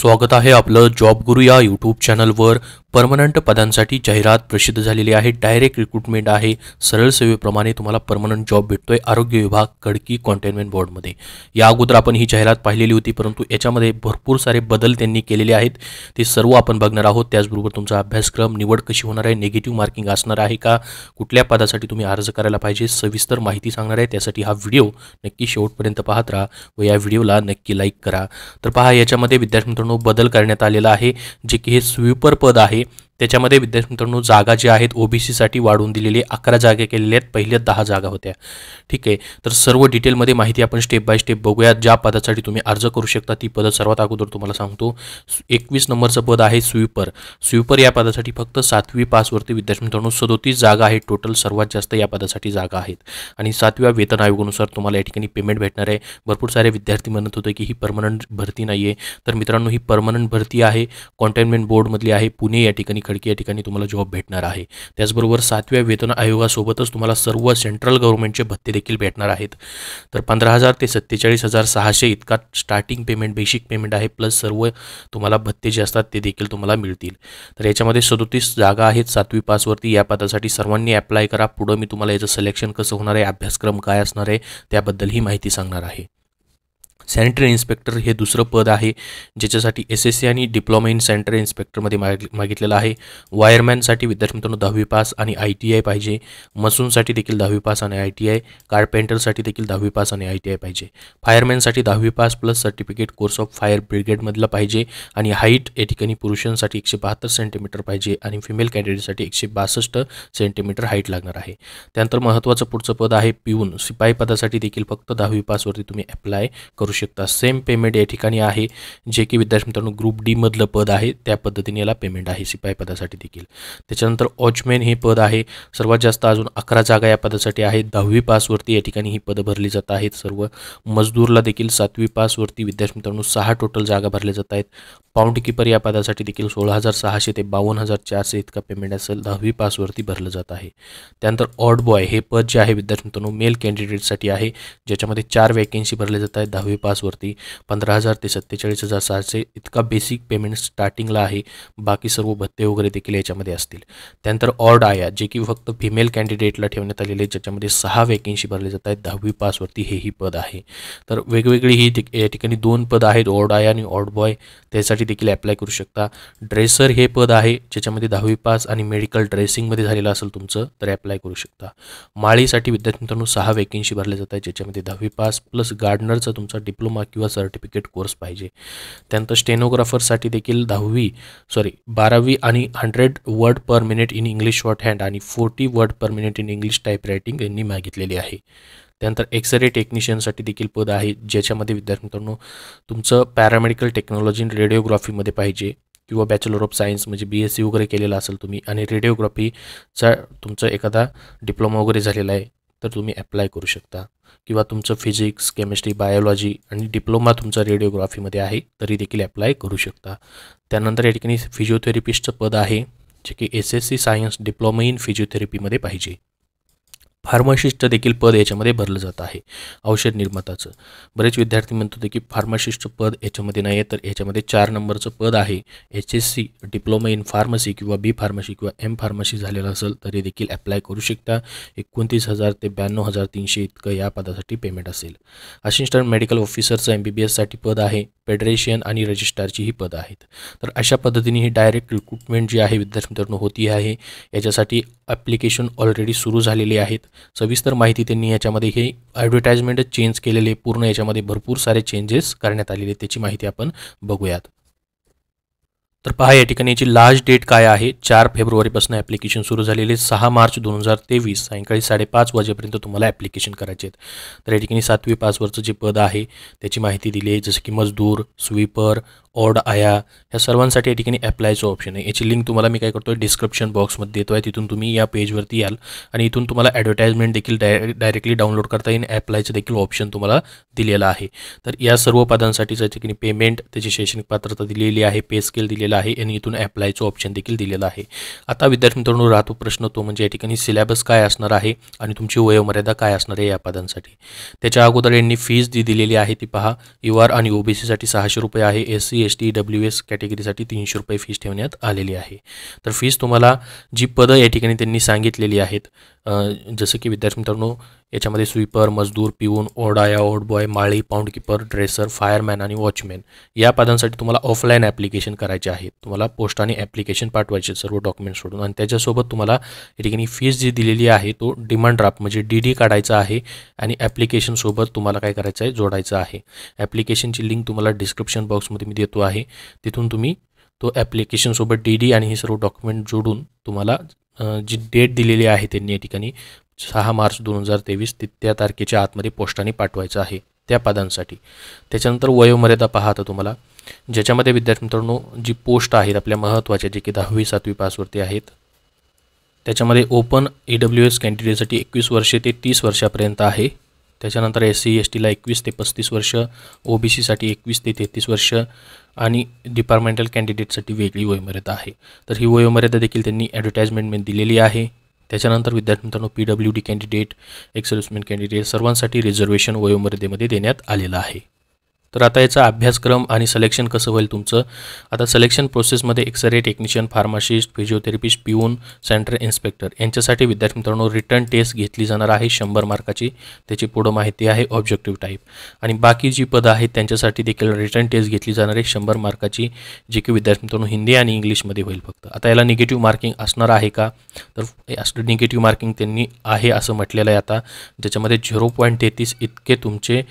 स्वागत आहे आपलं जॉब गुरु या यूट्यूब चॅनलवर परमनंट पदांसाठी जाहिरात प्रसिद्ध झालेली आहे डायरेक्ट रिक्रुटमेंट आहे सरळ सेवेप्रमाणे तुम्हाला परमनंट जॉब भेटतोय आरोग्य विभाग खडकी कॉन्टेनमेंट बोर्डमध्ये या अगोदर आपण ही जाहिरात पाहिलेली होती परंतु याच्यामध्ये भरपूर सारे बदल त्यांनी केलेले आहेत ते सर्व आपण बघणार आहोत त्याचबरोबर तुमचा अभ्यासक्रम निवड कशी होणार आहे निगेटिव्ह मार्किंग असणार आहे का कुठल्या पदासाठी तुम्ही अर्ज करायला पाहिजे सविस्तर माहिती सांगणार आहे त्यासाठी हा व्हिडिओ नक्की शेवटपर्यंत पाहत राहा व या व्हिडिओला नक्की लाईक करा तर पहा याच्यामध्ये विद्यार्थी मित्रांनो बदल करण्यात आलेला आहे जे की हे स्वीपर पद आहे त्याच्यामध्ये विद्यार्थी मित्रांनो जागा ज्या आहेत ओबीसीसाठी वाढवून दिलेली अकरा जागा केलेल्या आहेत पहिल्या दहा जागा होत्या ठीक आहे तर सर्व डिटेलमध्ये माहिती आपण स्टेप बाय स्टेप बघूया ज्या पदासाठी तुम्ही अर्ज करू शकता ती पदं सर्वात अगोदर तुम्हाला सांगतो एकवीस नंबरचं पद आहे स्वीपर स्वीपर या पदासाठी फक्त सातवी पासवरती विद्यार्थी मित्रांनो सदोतीस जागा आहेत टोटल सर्वात जास्त या पदासाठी जागा आहेत आणि सातव्या वेतन आयोगानुसार तुम्हाला या ठिकाणी पेमेंट भेटणार आहे भरपूर सारे विद्यार्थी म्हणत होते की ही परमनंट भरती नाही आहे तर मित्रांनो ही परमनंट भरती आहे कॉन्टेनमेंट बोर्डमधली आहे पुणे या ठिकाणी खडकी या ठिकाणी तुम्हाला जॉब भेटणार आहे त्याचबरोबर सातव्या वेतन आयोगासोबतच तुम्हाला सर्व सेंट्रल गव्हर्नमेंटचे भत्ते देखील भेटणार आहेत तर पंधरा हजार ते सत्तेचाळीस हजार सहाशे इतका स्टार्टिंग पेमेंट बेसिक पेमेंट आहे प्लस सर्व तुम्हाला भत्ते जे असतात ते देखील तुम्हाला मिळतील तर याच्यामध्ये सदोतीस जागा आहेत सातवी पासवरती या पदासाठी सर्वांनी अप्लाय करा पुढं मी तुम्हाला याचं सिलेक्शन कसं होणार आहे अभ्यासक्रम काय असणार आहे त्याबद्दल ही माहिती सांगणार आहे सॅनिटरी इन्स्पेक्टर हे दुसरं पद आहे ज्याच्यासाठी एस एस सी आणि डिप्लोमा इन सॅनिटरी इन्स्पेक्टरमध्ये माग मागितलेलं आहे वायरमॅनसाठी विद्यार्थी मित्रांनो दहावी पास आणि आय टी आय पाहिजे मसूनसाठी देखील दहावी पास आणि आय टी आय कार्पेंटरसाठी देखील दहावी पास आणि आय टी आय पाहिजे फायरमॅनसाठी दहावी pass plus certificate course of fire ब्रिगेडमधलं पाहिजे आणि हाईट या ठिकाणी पुरुषांसाठी एकशे बहात्तर सेंटीमीटर पाहिजे आणि फिमेल कॅन्डिडेटसाठी एकशे बासष्ट सेंटीमीटर हाईट लागणार आहे त्यानंतर महत्त्वाचं पुढचं पद आहे पिऊन शिपाई पदासाठी देखील फक्त दहावी पासवरती तुम्ही अप्लाय करू शकता सेम पेमेंट या ठिकाणी आहे जे की विद्यार्थी मित्रांनो ग्रुप डी मधलं पद आहे त्या पद्धतीने याला पेमेंट आहे शिपाई पदासाठी देखील त्याच्यानंतर वॉचमॅन हे पद आहे सर्वात जास्त अजून अकरा जागा या पदासाठी आहेत दहावी पासवरती या ठिकाणी ही पदं भरली जात आहेत सर्व मजदूरला देखील सातवी पासवरती विद्यार्थी मित्रांनो सहा टोटल जागा भरल्या जात आहेत पाऊंड किपर या पदासाठी देखील सोळा हजार सहाशे ते बावन्न हजार चारशे इतका पेमेंट असेल दहावी पासवरती भरलं जात आहे त्यानंतर ऑड बॉय हे पद जे आहे विद्यार्थी मित्रांनो मेल कॅन्डिडेटसाठी आहे ज्याच्यामध्ये चार वॅकेन्सी भरल्या जात आहेत दहावी पासवरती पंधरा हजार ते सत्तेचाळीस हजार सहाशे इतका बेसिक पेमेंट स्टार्टिंगला आहे बाकी सर्व भत्ते वगैरे देखील याच्यामध्ये असतील त्यानंतर ऑर्ड आया जे की फक्त फिमेल कॅन्डिडेटला ठेवण्यात आलेले ज्याच्यामध्ये सहा वॅकेन्सी भरले जात आहेत दहावी पासवरती हेही पद आहे तर वेगवेगळी ही या ठिकाणी दोन पद आहेत ऑर्ड आया आणि ऑर्ड बॉय त्यासाठी देखील अप्लाय करू शकता ड्रेसर हे पद आहे ज्याच्यामध्ये दहावी पास आणि मेडिकल ड्रेसिंगमध्ये झालेलं असेल तुमचं तर अप्लाय करू शकता माळीसाठी विद्यार्थी मित्रांनो सहा वॅकेन्सी भरल्या जातात ज्याच्यामध्ये दहावी पास प्लस गार्डनरचा तुमचा डिप्लोमा किंवा सर्टिफिकेट कोर्स पाहिजे त्यानंतर स्टेनोग्राफरसाठी देखील दहावी सॉरी बारावी आणि hundred word per minute in English shorthand आणि forty word per minute in English typewriting यांनी मागितलेली आहे त्यानंतर एक्सरे टेक्निशियनसाठी देखील पद आहे ज्याच्यामध्ये विद्यार्थी मित्रांनो तुमचं पॅरामेडिकल टेक्नॉलॉजी इन रेडिओग्राफीमध्ये पाहिजे किंवा बॅचलर ऑफ सायन्स म्हणजे बी एस सी वगैरे केलेला असेल तुम्ही आणि रेडिओग्राफीचा तुमचा एखादा डिप्लोमा वगैरे झालेला आहे तर तुम्ही ॲप्लाय करू शकता किंवा तुमचं फिजिक्स केमिस्ट्री बायोलॉजी आणि डिप्लोमा तुमचा रेडिओग्राफीमध्ये आहे तरी देखील ॲप्लाय करू शकता त्यानंतर या ठिकाणी फिजिओथेरपिस्टचं पद आहे जे की S S C science diploma in फिजिओथेरपीमध्ये पाहिजे फार्मासिस्ट देखील पद याच्यामध्ये भरलं जात आहे औषध निर्माताचं बरेच विद्यार्थी म्हणत होते की फार्मासिस्टचं पद याच्यामध्ये नाही आहे तर याच्यामध्ये चार नंबरचं पद आहे H S C diploma in pharmacy किंवा बी फार्मसी किंवा एम फार्मसी झालेलं असेल तरी देखील अप्लाय करू शकता एकोणतीस हजार ते ब्याण्णव हजार तीनशे इतकं या पदासाठी पेमेंट असेल असिस्टंट मेडिकल ऑफिसरचं एम बी बी एससाठी पद आहे फेडरेशन आणि रजिस्ट्रारची ही आहेत तर अशा पद्धतीने ही डायरेक्ट रिक्रुटमेंट जी आहे विद्यार्थी मित्रांनो होती आहे याच्यासाठी ॲप्लिकेशन ऑलरेडी सुरू झालेली आहेत सविस्तर माहिती त्यांनी याच्यामध्ये हे ॲडव्हर्टाइजमेंट चेंज केलेले पूर्ण याच्यामध्ये भरपूर सारे चेंजेस करण्यात आलेले त्याची माहिती आपण बघूयात तर पहा या ठिकाणी याची लास्ट डेट काय आहे चार फेब्रुवारीपासून ॲप्लिकेशन सुरू झालेले सहा मार्च दोन हजार तेवीस सायंकाळी साडेपाच वाजेपर्यंत तुम्हाला ॲप्लिकेशन करायचे आहेत तर या ठिकाणी सातवी पाचवरचं जे पद आहे त्याची माहिती दिली आहे जसं की मजदूर स्वीपर ऑड आया ह्या सर्वांसाठी या ठिकाणी ॲप्लायचं ऑप्शन आहे याची लिंक तुम्हाला मी काय करतो आहे डिस्क्रिप्शन बॉक्समध्ये देतो आहे तिथून तुम्ही या पेजवरती याल आणि इथून तुम्हाला ॲडव्हर्टाईजमेंट देखील डाय डायरेक्टली डाउनलोड करता येईल ॲप्लायचं देखील ऑप्शन तुम्हाला दिलेलं आहे तर या सर्व पदांसाठीच्या ठिकाणी पेमेंट त्याची शैक्षणिक पात्रता दिलेली आहे पे स्केल दिलेला दिलेला आहे आणि इथून अप्लायचं ऑप्शन देखील दिलेलं आहे आता विद्यार्थी मित्रांनो राहतो प्रश्न तो म्हणजे या ठिकाणी सिलेबस काय असणार आहे आणि तुमची वयोमर्यादा काय असणार आहे या पदांसाठी त्याच्या अगोदर यांनी फीज जी दिलेली आहे ती पहा यू आर आणि साठी सहाशे रुपये आहे S C S T W S कॅटेगरीसाठी तीनशे रुपये फीस ठेवण्यात आलेली आहे तर फीज तुम्हाला जी पदं या ठिकाणी त्यांनी सांगितलेली आहेत जसं की विद्यार्थी मित्रांनो याच्यामध्ये स्वीपर मजदूर पिऊन ओढा या बॉय माळी पाऊंड किपर ड्रेसर फायरमॅन आणि वॉचमॅन या पदांसाठी तुम्हाला ऑफलाईन ॲप्लिकेशन करायचे आहे तुम्हाला पोस्टाने ॲप्लिकेशन पाठवायचे सर्व डॉक्युमेंट्स सोडून आणि त्याच्यासोबत तुम्हाला या ठिकाणी फीस जी दिलेली आहे तो डिमांड ड्राफ्ट म्हणजे डी डी काढायचा आहे आणि ॲप्लिकेशनसोबत तुम्हाला काय करायचं आहे जोडायचं आहे ॲप्लिकेशनची लिंक तुम्हाला डिस्क्रिप्शन बॉक्समध्ये मी देतो आहे तिथून तुम्ही तो ॲप्लिकेशनसोबत डी डी आणि हे सर्व डॉक्युमेंट जोडून तुम्हाला जी डेट दिलेली आहे त्यांनी या ठिकाणी सहा मार्च दोन हजार तेवीस ते त्या तारखेच्या आतमध्ये पोस्टाने पाठवायचं आहे त्या पदांसाठी त्याच्यानंतर वयोमर्यादा पहा आता तुम्हाला ज्याच्यामध्ये विद्यार्थी मित्रांनो जी पोस्ट आहेत आपल्या महत्त्वाच्या जे की दहावी सातवी पासवरती आहेत त्याच्यामध्ये ओपन ई डब्ल्यू एस कॅन्डिडेटसाठी एकवीस वर्षे ते तीस वर्षापर्यंत आहे त्याच्यानंतर एस सी एस टीला एकवीस ते पस्तीस वर्ष ओ बी सीसाठी एकवीस ते तेहतीस वर्ष आणि डिपार्टमेंटल कॅन्डिडेटसाठी वेगळी वयोमर्यादा आहे तर ही वयोमर्यादा देखील त्यांनी ॲडव्हर्टाईजमेंटमध्ये दिलेली आहे त्याच्यानंतर विद्यार्थी मित्रांनो P W D candidate exservicemen candidate सर्वांसाठी रिझर्वेशन वयोमर्यादेमध्ये देण्यात आलेलं आहे तर आता याचा अभ्यासक्रम आणि सिलेक्शन कसं होईल तुमचं आता सलेक्शन प्रोसेसमध्ये x-ray technician pharmacist physiotherapist peon centre inspector यांच्यासाठी विद्यार्थी मित्रांनो रिटर्न टेस्ट घेतली जाणार आहे शंभर मार्काची त्याची पुढं माहिती आहे ऑब्जेक्टिव्ह टाईप आणि बाकी जी पदं आहेत त्यांच्यासाठी देखील रिटर्न टेस्ट घेतली जाणार आहे शंभर मार्काची जी की विद्यार्थी मित्रांनो हिंदी आणि इंग्लिशमध्ये होईल फक्त आता याला निगेटिव्ह मार्किंग असणार आहे का तर निगेटिव्ह मार्किंग त्यांनी आहे असं म्हटलेलं आहे आता ज्याच्यामध्ये झिरो पॉईंट तेहतीस इतके तुमचे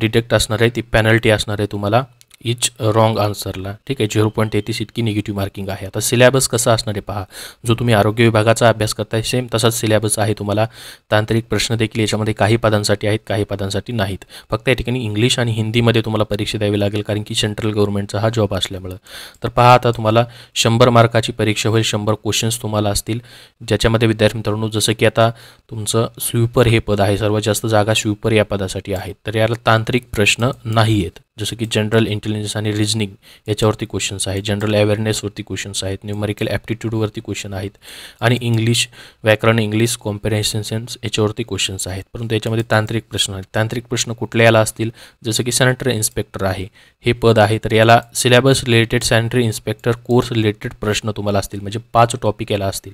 डिटेक्ट असणार आहे ती पॅनल पेनल्टी असणार आहे तुम्हाला इच रॉन्ग आन्सरला ठीक आहे झिरो पॉईंट तेहतीस इतकी निगेटिव्ह मार्किंग आहे आता सिलेबस कसा असणार आहे पहा जो तुम्ही आरोग्य विभागाचा अभ्यास करताय सेम तसाच सिलेबस आहे तुम्हाला तांत्रिक प्रश्न देखील याच्यामध्ये काही पदांसाठी आहेत काही पदांसाठी नाहीत फक्त या ठिकाणी इंग्लिश आणि हिंदीमध्ये तुम्हाला परीक्षा द्यावी लागेल कारण की सेंट्रल गव्हर्नमेंटचा हा जॉब असल्यामुळं तर पहा आता तुम्हाला शंभर मार्काची परीक्षा होईल शंभर क्वेश्चन्स तुम्हाला असतील ज्याच्यामध्ये विद्यार्थी मित्रांनो जसं की आता तुमचं स्वीपर हे पद आहे सर्वात जास्त जागा स्वीपर या पदासाठी आहेत तर याला तांत्रिक प्रश्न नाही आहेत जसं की जनरल इंटेलिजन्स आणि रिजनिंग याच्यावरती क्वेश्चन्स आहेत जनरल अवेअरनेसवरती क्वेश्चन्स आहेत न्यूमेरिकल ॲप्टिट्यूडवरती क्वेश्चन आहेत आणि इंग्लिश व्याकरण इंग्लिश कॉम्पेरेन्सेन्स याच्यावरती क्वेश्चन्स आहेत परंतु याच्यामध्ये तांत्रिक प्रश्न आहेत तांत्रिक प्रश्न कुठल्या याला असतील जसं की सॅनिटरी इन्स्पेक्टर आहे हे पद आहे तर याला syllabus related sanitary inspector course related प्रश्न तुम्हाला असतील म्हणजे पाच टॉपिक याला असतील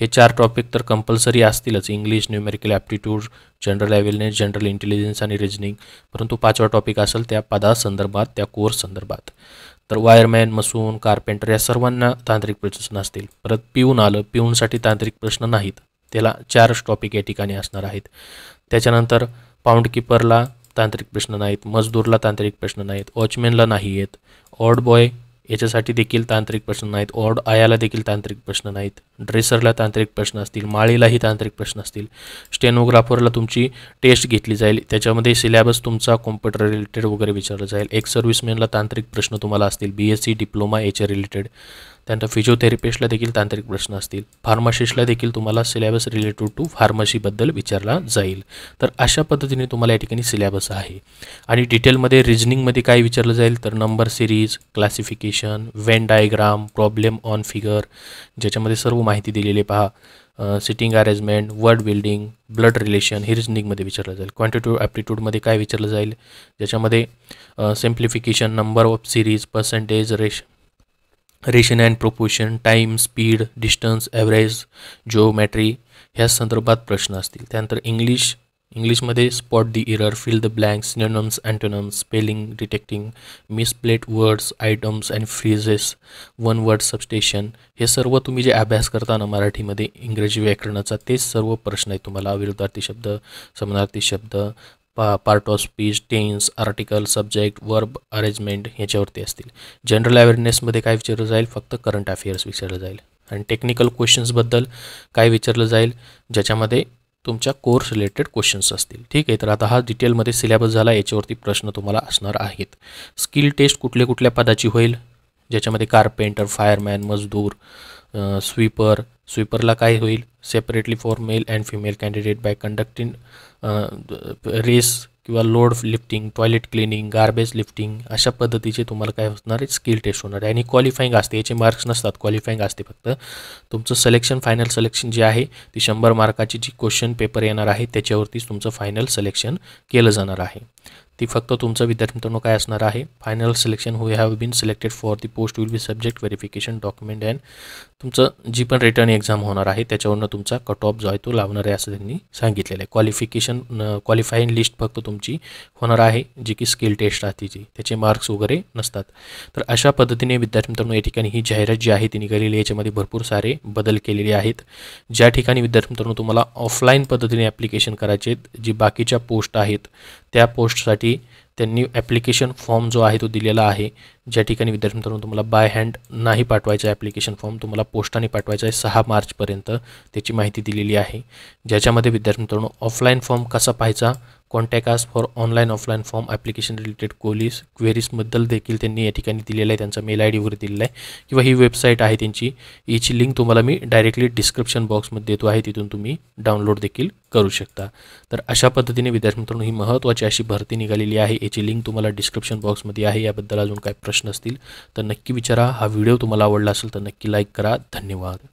हे चार टॉपिक तर कंपल्सरी असतीलच English numerical aptitude general awareness general intelligence आणि रिजनिंग परंतु पाचवा टॉपिक असेल त्या पदा संदर्भात त्या कोर्स संदर्भात तर वायरमॅन मसून कार्पेंटर या सर्वांना तांत्रिक प्रश्न असतील परत पिऊन आलं पिऊनसाठी तांत्रिक प्रश्न नाहीत त्याला चार टॉपिक या ठिकाणी असणार आहेत त्याच्यानंतर पाऊंडकीपरला तांत्रिक प्रश्न नाहीत मजदूरला तांत्रिक प्रश्न नाहीत वॉचमॅनला नाही आहेत ऑड बॉय याच्यासाठी देखील तांत्रिक प्रश्न नाहीत ऑड आयाला देखील तांत्रिक प्रश्न नाहीत ड्रेसरला तांत्रिक प्रश्न असतील माळीलाही तांत्रिक प्रश्न असतील स्टेनोग्राफरला तुमची टेस्ट घेतली जाईल त्याच्यामध्ये सिलेबस तुमचा कॉम्प्युटर रिलेटेड वगैरे विचारला जाईल एक सर्व्हिसमॅनला तांत्रिक प्रश्न तुम्हाला असतील बी एस सी डिप्लोमा याच्या रिलेटेड त्यानंतर फिजिओथेरपिस्टला देखील तांत्रिक प्रश्न असतील फार्मासिस्टला देखील तुम्हाला सिलेबस रिलेटेड टू फार्मसीबद्दल विचारला जाईल तर अशा पद्धतीने तुम्हाला या ठिकाणी सिलेबस आहे आणि डिटेलमध्ये रिजनिंगमध्ये काय विचारलं जाईल तर number series classification Venn diagram problem on figure ज्याच्यामध्ये सर्व माहिती दिलेली पहा sitting arrangement word building blood relation हे रिजनिंगमध्ये विचारलं जाईल क्वांटिटिव्ह ॲप्टिट्यूडमध्ये काय विचारलं जाईल ज्याच्यामध्ये simplification number of series percentage रेश रेशन and proportion time speed distance average geometry ह्या संदर्भात प्रश्न असतील त्यानंतर इंग्लिश इंग्लिशमध्ये spot the error fill the blanks synonyms antonyms spelling detecting misspelt words items and phrases one word substitution हे सर्व तुम्ही जे अभ्यास करता करताना मराठीमध्ये इंग्रजी व्याकरणाचा तेच सर्व प्रश्न आहे तुम्हाला विरुद्धार्थी शब्द समानार्थी शब्द पा part of speech tense article subject verb arrangement ह्याच्यावरती असतील जनरल अवेअरनेसमध्ये काय विचारलं जाईल फक्त करंट अफेअर्स विचारलं जाईल आणि टेक्निकल क्वेश्चन्सबद्दल काय विचारलं जाईल ज्याच्यामध्ये तुमच्या कोर्स रिलेटेड क्वेश्चन्स असतील ठीक आहे तर आता हा डिटेलमध्ये सिलेबस झाला याच्यावरती प्रश्न तुम्हाला असणार आहेत स्किल टेस्ट कुठल्या कुठल्या पदाची होईल ज्याच्यामध्ये कारपेंटर फायरमॅन मजदूर स्वीपर स्वीपरला काय होईल separately for male and female candidate by conducting race किंवा load lifting toilet cleaning garbage lifting अशा पद्धतीचे तुम्हाला काय असणार आहे स्किल टेस्ट होणार आहे आणि क्वालिफाईंग असते याचे मार्क्स नसतात क्वालिफाईंग असते फक्त तुमचं सिलेक्शन फायनल सलेक्शन जे आहे ती शंभर मार्काची जी क्वेश्चन पेपर येणार आहे त्याच्यावरतीच तुमचं फायनल सलेक्शन केलं जाणार आहे ती फक्त तुमचं विद्यार्थी मित्रांनो काय असणार आहे final selection who have been selected for the post will be subject verification document and तुमचं जी पण रिटर्न एक्झाम होणार आहे त्याच्यावरनं तुमचा कट ऑफ जो आहे तो लावणार आहे असं त्यांनी सांगितलेलं आहे क्वालिफिकेशन क्वालिफाईंग लिस्ट फक्त तुमची होणार आहे जी की स्किल टेस्ट राहते जी त्याचे मार्क्स वगैरे नसतात तर अशा पद्धतीने विद्यार्थी मित्रांनो या ठिकाणी ही जाहिरात जी आहे ती निघालेली याच्यामध्ये भरपूर सारे बदल केलेले आहेत ज्या ठिकाणी विद्यार्थी मित्रांनो तुम्हाला ऑफलाईन पद्धतीने ॲप्लिकेशन करायचे जी बाकीच्या पोस्ट आहेत त्या पोस्टसाठी त्यांनी ॲप्लिकेशन फॉर्म जो आहे तो दिलेला आहे ज्या ठिकाणी विद्यार्थी मित्रांनो तुम्हाला बाय हँड नाही पाठवायचा ॲप्लिकेशन फॉर्म तुम्हाला पोस्टाने पाठवायचा आहे सहा मार्चपर्यंत त्याची माहिती दिलेली आहे ज्याच्यामध्ये विद्यार्थी मित्रांनो ऑफलाईन फॉर्म कसा पाहायचा contact us for online offline form application related कोलीस क्वेरीजबद्दल देखील त्यांनी या ठिकाणी दिलेलं आहे त्यांचा मेल आय डी दिलेला आहे किंवा ही वेबसाईट आहे त्यांची याची लिंक तुम्हाला मी डायरेक्टली डिस्क्रिप्शन बॉक्समध्ये देतो आहे तिथून तुम्ही डाउनलोड देखील करू शकता तर अशा पद्धतीने विद्यार्थी मित्रांनो ही महत्त्वाची अशी भरती निघालेली आहे याची लिंक तुम्हाला डिस्क्रिप्शन बॉक्समध्ये आहे याबद्दल अजून काही प्रश्न असतील तर नक्की विचारा हा व्हिडिओ तुम्हाला आवडला असेल तर नक्की लाईक करा धन्यवाद